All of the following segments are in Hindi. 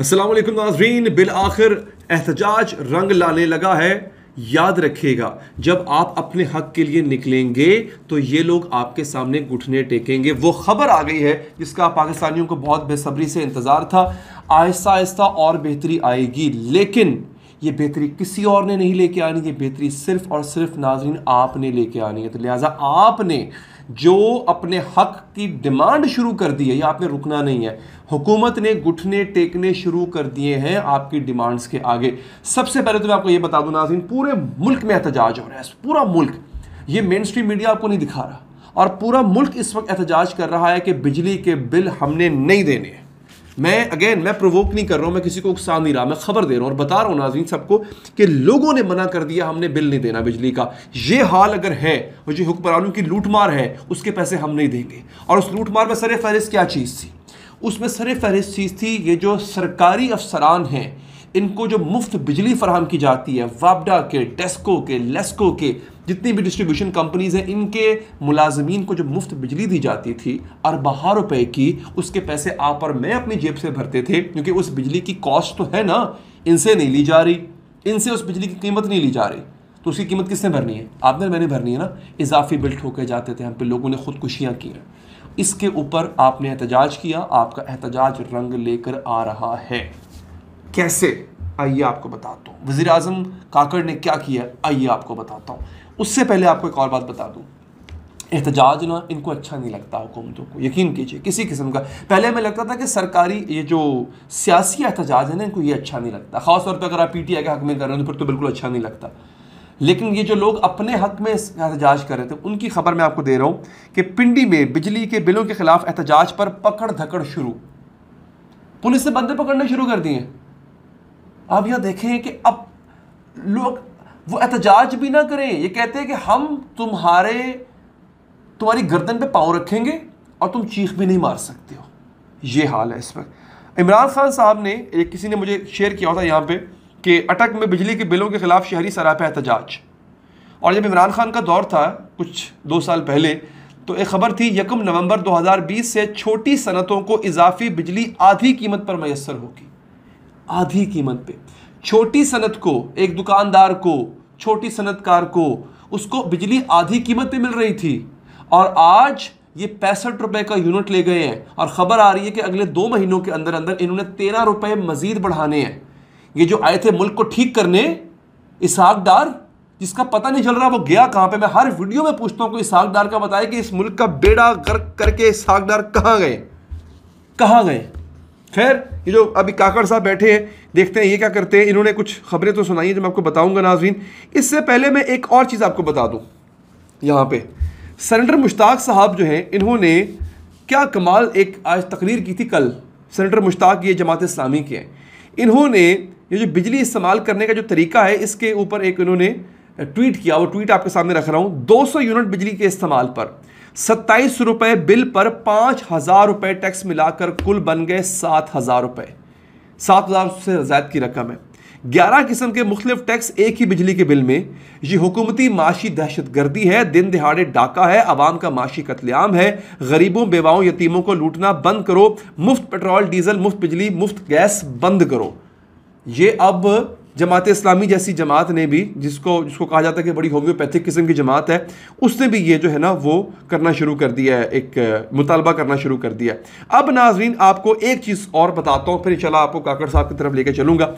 असलम नाजरीन बिल आखिर एहतजाज रंग लाने लगा है याद रखिएगा जब आप अपने हक के लिए निकलेंगे तो ये लोग आपके सामने घुटने टेकेंगे वो खबर आ गई है जिसका पाकिस्तानियों को बहुत बेसब्री से इंतज़ार था आहिस्ता आहिस्ता और बेहतरी आएगी लेकिन ये बेहतरी किसी और ने नहीं लेके आनी ये बेहतरी सिर्फ और सिर्फ नाजरीन आपने लेके आनी है तो लिहाजा आपने जो अपने हक की डिमांड शुरू कर दी है या आपने रुकना नहीं है हुकूमत ने घुटने टेकने शुरू कर दिए हैं आपकी डिमांड्स के आगे सबसे पहले तो मैं आपको ये बता दूं नाजिन पूरे मुल्क में एहतजाज हो रहा है पूरा मुल्क ये मेन स्ट्रीम मीडिया आपको नहीं दिखा रहा और पूरा मुल्क इस वक्त एहतजाज कर रहा है कि बिजली के बिल हमने नहीं देने हैं मैं अगेन मैं प्रोवोक नहीं कर रहा हूँ मैं किसी को उकसा नहीं रहा मैं खबर दे रहा हूँ और बता रहा हूँ नाजीन सबको कि लोगों ने मना कर दिया हमने बिल नहीं देना बिजली का ये हाल अगर है और जो हुक्मरानों की लूटमार है उसके पैसे हम नहीं देंगे और उस लूटमार में सर फहरिस्त क्या चीज़ थी उसमें सर फहरिस्त चीज़ थी ये जो सरकारी अफसरान हैं इनको जो मुफ्त बिजली फराम की जाती है वापडा के डेस्को के लेस्को के जितनी भी डिस्ट्रीब्यूशन कंपनीज़ हैं इनके मुलाजमीन को जो मुफ्त बिजली दी जाती थी अरबहा रुपए की उसके पैसे आप और मैं अपनी जेब से भरते थे क्योंकि उस बिजली की कॉस्ट तो है ना इनसे नहीं ली जा रही इनसे उस बिजली की कीमत नहीं ली जा रही तो उसकी कीमत किसने भरनी है आपने मैंने भरनी है ना इजाफी बिल ठोके जाते थे हम पे लोगों ने खुदकुशियाँ की हैं इसके ऊपर आपने एहतजाज किया आपका एहतजाज रंग लेकर आ रहा है कैसे आइए आपको बताता हूँ वज़ी अजम काकड़ ने क्या किया आइए आपको बताता हूँ उससे पहले आपको एक और बात बता दूँ एहतजाज ना इनको अच्छा नहीं लगता हुकूमतों को यकीन कीजिए किसी किस्म का पहले हमें लगता था कि सरकारी ये जो सियासी एहतजाज है ना इनको ये अच्छा नहीं लगता ख़ास तौर पर अगर आप पी टी आई के हक में कर रहे हो तो फिर तो बिल्कुल अच्छा नहीं लगता लेकिन ये जो लोग अपने हक में एहतजाज कर रहे थे उनकी खबर मैं आपको दे रहा हूँ कि पिंडी में बिजली के बिलों के खिलाफ एहतजाज पर पकड़ धकड़ शुरू पुलिस ने बंदे पकड़ने शुरू कर दिए हैं आप यह देखें कि अब लोग वो एहतजाज भी ना करें ये कहते हैं कि हम तुम्हारे तुम्हारी गर्दन पे पाँव रखेंगे और तुम चीख भी नहीं मार सकते हो ये हाल है इस वक्त इमरान खान साहब ने एक किसी ने मुझे शेयर किया था यहाँ पे कि अटक में बिजली के बिलों के ख़िलाफ़ शहरी सराह पर एहतजाज और जब इमरान खान का दौर था कुछ दो साल पहले तो एक खबर थी यकम नवंबर 2020 से छोटी सनतों को इजाफी बिजली आधी कीमत पर मैसर होगी आधी कीमत पे छोटी सनत को एक दुकानदार को छोटी सनतकार को उसको बिजली आधी कीमत पे मिल रही थी और आज ये पैंसठ रुपए का यूनिट ले गए हैं और ख़बर आ रही है कि अगले दो महीनों के अंदर अंदर इन्होंने तेरह रुपए मज़ीद बढ़ाने हैं ये जो आए थे मुल्क को ठीक करने इसाकदार जिसका पता नहीं चल रहा वो गया कहां पे मैं हर वीडियो में पूछता हूँ कि इसाकदार का बताया कि इस मुल्क का बेड़ा गर्क करके इसाकदार कहां कहाँ गए कहां गए खैर ये जो अभी काकड़ साहब बैठे हैं देखते हैं ये क्या करते हैं इन्होंने कुछ खबरें तो सुनाई हैं जो मैं आपको बताऊंगा नाजरीन इससे पहले मैं एक और चीज़ आपको बता दूं यहाँ पे सेनेटर मुश्ताक साहब जो हैं इन्होंने क्या कमाल एक आज तकरीर की थी कल सेनेटर मुश्ताक ये जमात इस्लामी के हैं इन्होंने ये जो बिजली इस्तेमाल करने का जो तरीका है इसके ऊपर एक इन्होंने ट्वीट किया वो ट्वीट आपके सामने रख रहा हूँ 200 यूनिट बिजली के इस्तेमाल पर सत्ताईस रुपए बिल पर पांच हजार रुपए टैक्स मिलाकर कुल बन गए सात हजार रुपए सात हजार से जायद की रकम है ग्यारह किस्म के मुख्तलिफ टैक्स एक ही बिजली के बिल में ये हुकूमती माशी दहशत गर्दी है दिन दिहाड़े डाका है आवाम का माशी कतलेआम है गरीबों बेवाओं यतीमों को लूटना बंद करो मुफ्त पेट्रोल डीजल मुफ्त बिजली मुफ्त गैस बंद करो ये अब जमात इस्लामी जैसी जमात ने भी जिसको जिसको कहा जाता है कि बड़ी होम्योपैथिक किस्म की जमात है उसने भी ये जो है ना वो करना शुरू कर दिया है एक मुतालबा करना शुरू कर दिया है अब नाजरीन आपको एक चीज़ और बताता हूँ फिर चला आपको काकड़ साहब की तरफ लेकर चलूँगा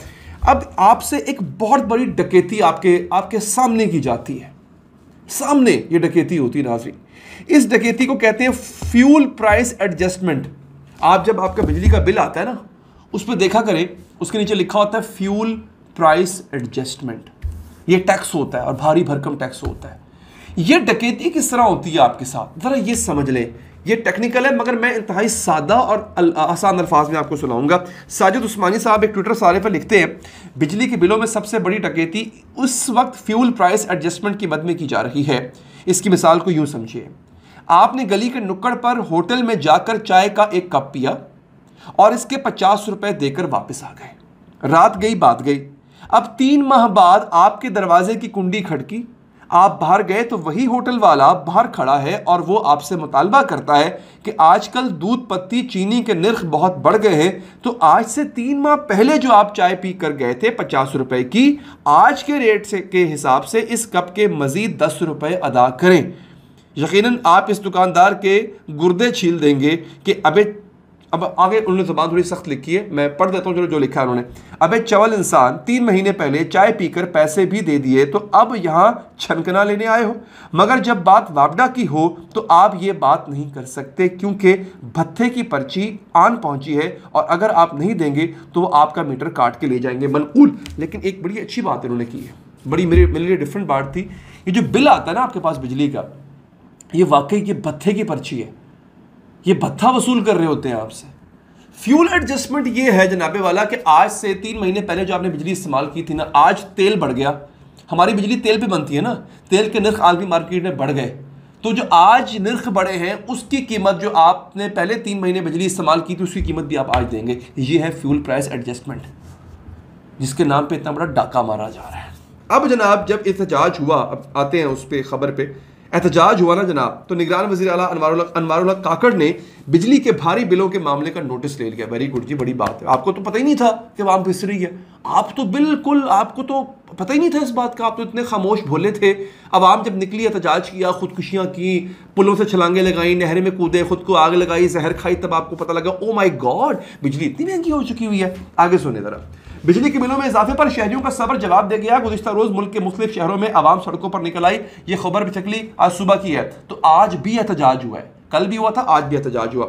अब आपसे एक बहुत बड़ी डकैती आपके आपके सामने की जाती है सामने ये डकैती होती है नाजरीन इस डकैती को कहते हैं फ्यूल प्राइस एडजस्टमेंट आप जब आपका बिजली का बिल आता है ना उस पर देखा करें उसके नीचे लिखा होता है फ्यूल प्राइस एडजस्टमेंट ये टैक्स होता है और भारी भरकम टैक्स होता है ये डकैती किस तरह होती है आपके साथ ज़रा ये समझ लें ये टेक्निकल है मगर मैं इंतहाई सादा और आसान अल्फाज में आपको सुनाऊंगा साजिद उस्मानी साहब एक ट्विटर सारे पर लिखते हैं बिजली के बिलों में सबसे बड़ी डकैती उस वक्त फ्यूल प्राइस एडजस्टमेंट की मद में की जा रही है इसकी मिसाल को यूं समझिए आपने गली के नुक्कड़ पर होटल में जाकर चाय का एक कप पिया और इसके पचास रुपये देकर वापस आ गए रात गई बात गई अब तीन माह बाद आपके दरवाजे की कुंडी खड़की आप बाहर गए तो वही होटल वाला बाहर खड़ा है और वो आपसे मुतालबा करता है कि आजकल दूध पत्ती चीनी के निर्ख बहुत बढ़ गए हैं तो आज से तीन माह पहले जो आप चाय पी कर गए थे पचास रुपए की आज के रेट से के हिसाब से इस कप के मज़ीद दस रुपये अदा करें यकीनन आप इस दुकानदार के गुर्दे छील देंगे कि अबे अब आगे उन्होंने जबान थोड़ी सख्त लिखी है मैं पढ़ देता हूँ चलो जो लिखा है उन्होंने अब चवल इंसान तीन महीने पहले चाय पीकर पैसे भी दे दिए तो अब यहाँ छनकना लेने आए हो मगर जब बात वापडा की हो तो आप ये बात नहीं कर सकते क्योंकि भत्थे की पर्ची आन पहुंची है और अगर आप नहीं देंगे तो वो आपका मीटर काट के ले जाएंगे मनकूल लेकिन एक बड़ी अच्छी बात इन्होंने की है बड़ी मेरे मेरे लिए डिफरेंट बात थी ये जो बिल आता है ना आपके पास बिजली का ये वाकई ये भत्थे की पर्ची है ये भत्था वसूल कर रहे होते हैं आपसे फ्यूल एडजस्टमेंट ये है जनाबे वाला कि आज से तीन महीने पहले जो आपने बिजली इस्तेमाल की थी ना आज तेल बढ़ गया हमारी बिजली तेल पे बनती है ना तेल के नर्ख आलमी मार्केट में बढ़ गए तो जो आज नर्ख बढ़े हैं उसकी कीमत जो आपने पहले तीन महीने बिजली इस्तेमाल की थी उसकी कीमत भी आप आज देंगे ये है फ्यूल प्राइस एडजस्टमेंट जिसके नाम पर इतना बड़ा डाका मारा जा रहा है अब जनाब जब एहतजाज हुआ अब आते हैं उस पर खबर पर एहतजाज हुआ ना जनाब तो निगरान वजी अला अनवर काकड़ ने बिजली के भारी बिलों के मामले का नोटिस ले लिया वेरी गुड जी बड़ी बात है आपको तो पता ही नहीं था कि वाम पिस रही है आप तो बिल्कुल आपको तो पता ही नहीं था इस बात का आप तो इतने खामोश भोले थे आम जब निकली एहतजाज किया खुदकुशियाँ की पुलों से छलांगे लगाई नहर में कूदे खुद को आग लगाई जहर खाई तब आपको पता लगा ओ माई गॉड बिजली इतनी महंगी हो चुकी हुई है आगे सुने ज़रा बिजली के बिलों में इजाफे पर शहरियों का सबर जवाब दे गया गुजशत रोज़ मुल्क के मुख्तु शहरों में आवाम सड़कों पर निकल आई ये खबर भी चकली आज सुबह की है तो आज भी एहतजाज हुआ है कल भी हुआ था आज भी एहतजाज हुआ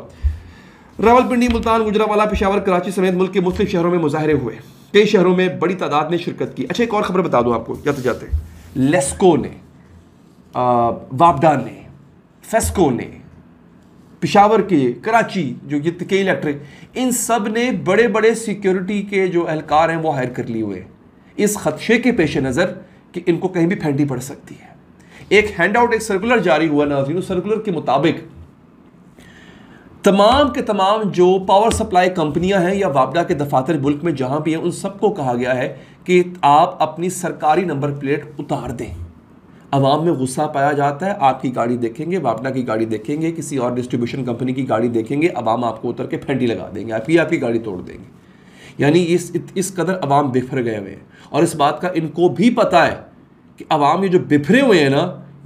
रावलपिंडी मुल्तान गुजरावाला पिशावर कराची समेत मुल्क के मुख्तु शहरों में मुजाहरे हुए कई शहरों में बड़ी तादाद ने शिरकत की अच्छा एक और खबर बता दूँ आपको जाते जाते लेस्को ने वापडा ने फेस्को ने पिशावर के कराची जो ये के इलेक्ट्रिक इन सब ने बड़े बड़े सिक्योरिटी के जो एहलकार हैं वो हायर कर लिए हुए हैं इस खदशे के पेश नज़र कि इनको कहीं भी फेंटी पड़ सकती है एक हैंड आउट एक सर्कुलर जारी हुआ नाजीन सर्कुलर के मुताबिक तमाम के तमाम जो पावर सप्लाई कंपनियां हैं या वापडा के दफातर मुल्क में जहां भी हैं उन सबको कहा गया है कि आप अपनी सरकारी नंबर प्लेट उतार दें आवाम में गुस्सा पाया जाता है आपकी गाड़ी देखेंगे बापना की गाड़ी देखेंगे किसी और डिस्ट्रीब्यूशन कंपनी की गाड़ी देखेंगे आवाम आपको उतर के फेंटी लगा देंगे आप ही आपकी गाड़ी तोड़ देंगे यानी इस इस कदर आवाम बिफर गए हुए हैं और इस बात का इनको भी पता है कि आवाम ये जो बिफरे हुए हैं ना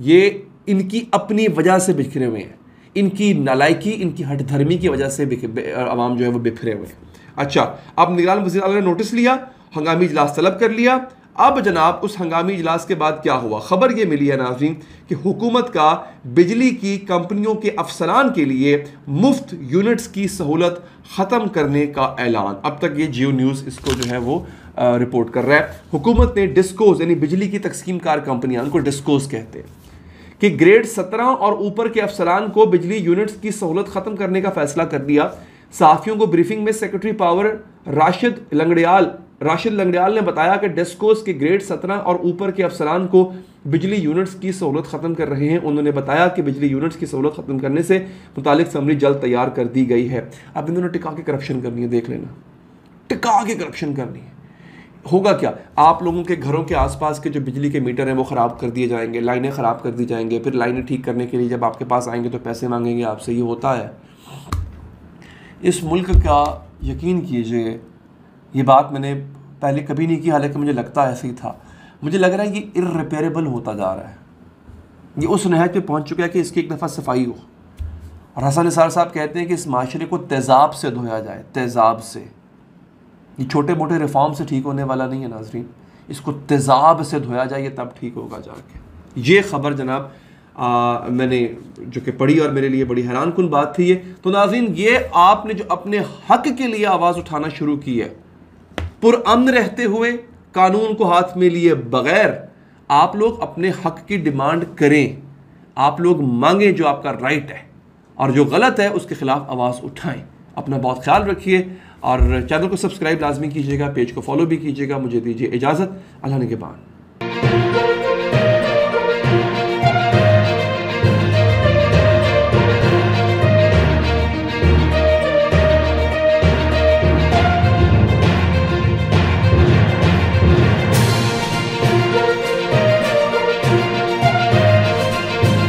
ये इनकी अपनी वजह से बिखरे हुए हैं इनकी नालायकी इनकी हठधर्मी की वजह से आवाम जो है वो बिफरे हुए हैं अच्छा अब निगरान वजी ने नोटिस लिया हंगामी इजलास तलब कर लिया अब जनाब उस हंगामी इजलास के बाद क्या हुआ ख़बर ये मिली है नाजरीन कि हुकूमत का बिजली की कंपनियों के अफसरान के लिए मुफ्त यूनिट्स की सहूलत ख़त्म करने का ऐलान अब तक ये जियो न्यूज़ इसको जो है वो आ, रिपोर्ट कर रहा है हुकूमत ने डिस्कोज यानी बिजली की तकसीम कार कंपनियां उनको डिस्कोज कहते हैं कि ग्रेड सत्रह और ऊपर के अफसरान को बिजली यूनिट्स की सहूलत ख़त्म करने का फ़ैसला कर दिया साफियों को ब्रीफिंग में सेक्रेटरी पावर राशिद लंगड़ियाल राशिद लंगड़ियाल ने बताया कि डेस्कोस के ग्रेड सत्रह और ऊपर के अफसरान को बिजली यूनिट्स की सहूलत ख़त्म कर रहे हैं उन्होंने बताया कि बिजली यूनिट्स की सहूलत ख़त्म करने से मुतालिक समरी जल्द तैयार कर दी गई है अब इन्होंने टिका के करप्शन करनी है देख लेना टिका के करप्शन करनी है होगा क्या आप लोगों के घरों के आसपास के जो बिजली के मीटर हैं वो ख़राब कर दिए जाएंगे लाइनें ख़राब कर दी जाएंगे फिर लाइनें ठीक करने के लिए जब आपके पास आएंगे तो पैसे मांगेंगे आपसे ये होता है इस मुल्क का यकीन कीजिए ये बात मैंने पहले कभी नहीं की हालांकि मुझे लगता ऐसे ही था मुझे लग रहा है ये इरिपेरेबल होता जा रहा है ये उस नहज पे पहुंच चुका है कि इसकी एक दफ़ा सफाई हो और हसन निसार साहब कहते हैं कि इस माशरे को तेज़ाब से धोया जाए तेज़ाब से ये छोटे मोटे रिफॉर्म से ठीक होने वाला नहीं है नाजरीन इसको तेज़ाब से धोया जाए तब ठीक होगा जाके ये खबर जनाब आ, मैंने जो कि पढ़ी और मेरे लिए बड़ी हैरान कन बात थी ये तो नाजीन ये आपने जो अपने हक के लिए आवाज़ उठाना शुरू की है पुरअमन रहते हुए कानून को हाथ में लिए बगैर आप लोग अपने हक की डिमांड करें आप लोग मांगें जो आपका राइट है और जो गलत है उसके ख़िलाफ़ आवाज़ उठाएं अपना बहुत ख्याल रखिए और चैनल को सब्सक्राइब लाजमी कीजिएगा पेज को फॉलो भी कीजिएगा मुझे दीजिए इजाज़त अल्लाह के बाद